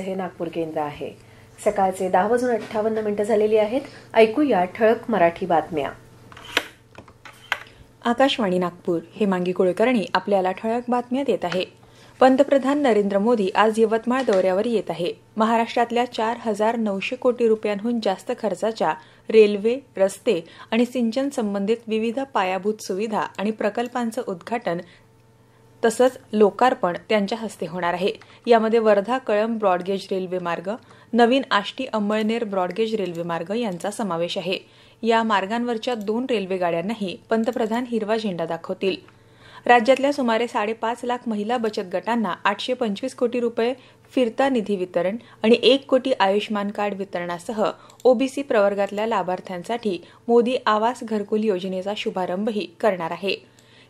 हे नागपूर केंद्र आहे सकाळचे दहा वाजून अठ्ठावन्न मिनिट झालेली आहेत ऐकूया ठळक मराठी बातम्या आकाशवाणी नागपूर हे मांगी कुळकर्णी आपल्याला ठळक बातम्या देत आहे पंतप्रधान नरेंद्र मोदी आज यवतमाळ दौऱ्यावर येत आहे महाराष्ट्रातल्या चार हजार नऊशे कोटी रुपयांहून जास्त खर्चाच्या रेल्वे रस्ते आणि सिंचन संबंधित विविध पायाभूत सुविधा आणि प्रकल्पांचं उद्घाटन तसंच लोकार्पण त्यांच्या हस्ते होणार आहे यामध्ये वर्धा कळंब ब्रॉडगेज रेल्वे मार्ग नवीन आष्टी अंमळनेर ब्रॉडगेज रेल्वे मार्ग यांचा समावेश आहे या मार्गांवरच्या दोन रेल्वे गाड्यांनाही पंतप्रधान हिरवा झेंडा दाखवतील राज्यातल्या सुमारे साडेपाच लाख महिला बचत गटांना आठशे पंचवीस कोटी रुपये फिरता निधी वितरण आणि एक कोटी आयुष्मान कार्ड वितरणासह ओबीसी प्रवर्गातल्या लाभार्थ्यांसाठी मोदी आवास घरकुल योजनेचा शुभारंभही करणार आहे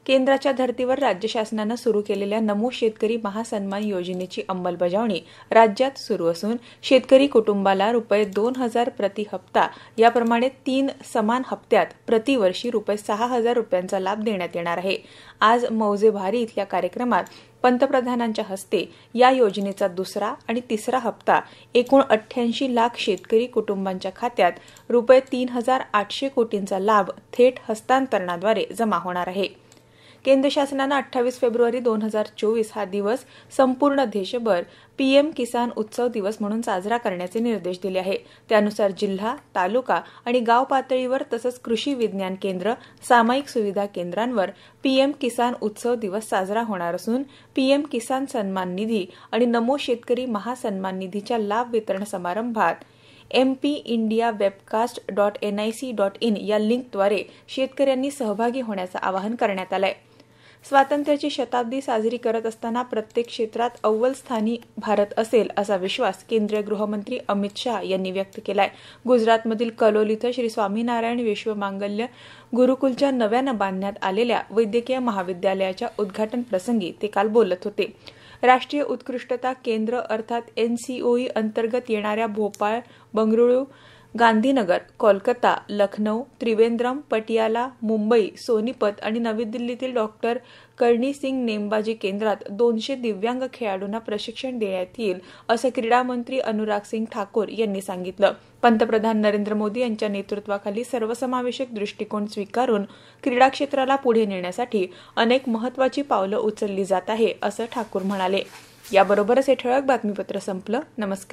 केंद्राच्या धर्तीवर राज्य शासनानं सुरू केलेल्या नमो शेतकरी महासन्मान योजनेची अंमलबजावणी राज्यात सुरू असून शेतकरी कुटुंबाला रुपये दोन हजार प्रति हप्ता याप्रमाणे तीन समान हप्त्यात प्रतिवर्षी रुपये सहा हजार रुपयांचा लाभ देण्यात येणार आहे आज मौजे भारी इथल्या कार्यक्रमात पंतप्रधानांच्या हस्ते या योजनेचा दुसरा आणि तिसरा हप्ता एकूण अठ्ठ्याऐंशी लाख शेतकरी कुटुंबांच्या खात्यात रुपये तीन हजार आठशे कोटींचा लाभ थेट हस्तांतरणाद्वारे जमा होणार आहे केंद्र शासनानं अठ्ठावीस फेब्रुवारी दोन हजार चोवीस हा दिवस संपूर्ण देशभर पीएम किसान उत्सव दिवस म्हणून साजरा करण्याचे निर्देश दिले आहे त्यानुसार जिल्हा तालुका आणि गाव पातळीवर तसंच कृषी विज्ञान केंद्र सामायिक सुविधा केंद्रांवर पीएम किसान उत्सव दिवस साजरा होणार असून पीएम किसान सन्मान निधी आणि नमो शेतकरी महासन्मान निधीच्या लाभ वितरण समारंभात M P India webcast dot N I C dot in या लिंकद्वारे शेतकऱ्यांनी सहभागी होण्याचं आवाहन करण्यात आलं आहे स्वातंत्र्याची शताब्दी साजरी करत असताना प्रत्येक क्षेत्रात अव्वल स्थानी भारत असेल असा विश्वास केंद्रीय गृहमंत्री अमित शहा यांनी व्यक्त केलाय गुजरातमधील कलोल इथं श्री स्वामीनारायण विश्व मांगल्य गुरुकुलच्या नव्यानं बांधण्यात आलेल्या वैद्यकीय महाविद्यालयाच्या उद्घाटन प्रसंगी ते काल बोलत होते राष्ट्रीय उत्कृष्टता केंद्र अर्थात एनसीओई अंतर्गत येणाऱ्या भोपाळ बंगळुरू गांधीनगर कोलकाता लखनौ त्रिवेंद्रम पटियाला मुंबई सोनीपत आणि नवी दिल्लीतील डॉक्टर करणी सिंग नेमबाजी केंद्रात दोनशे दिव्यांग खेळाडूंना प्रशिक्षण देण्यात येईल असं क्रीडा मंत्री अनुराग सिंग ठाकूर यांनी सांगितलं पंतप्रधान नरेंद्र मोदी यांच्या नेतृत्वाखाली सर्वसमावेशक दृष्टिकोन स्वीकारून क्रीडा क्षेत्राला पुढे नेण्यासाठी अनेक महत्वाची पावलं उचलली जात आहे असं ठाकूर म्हणाले याबरोबरच हे ठळक बातमीपत्र संपलं नमस्कार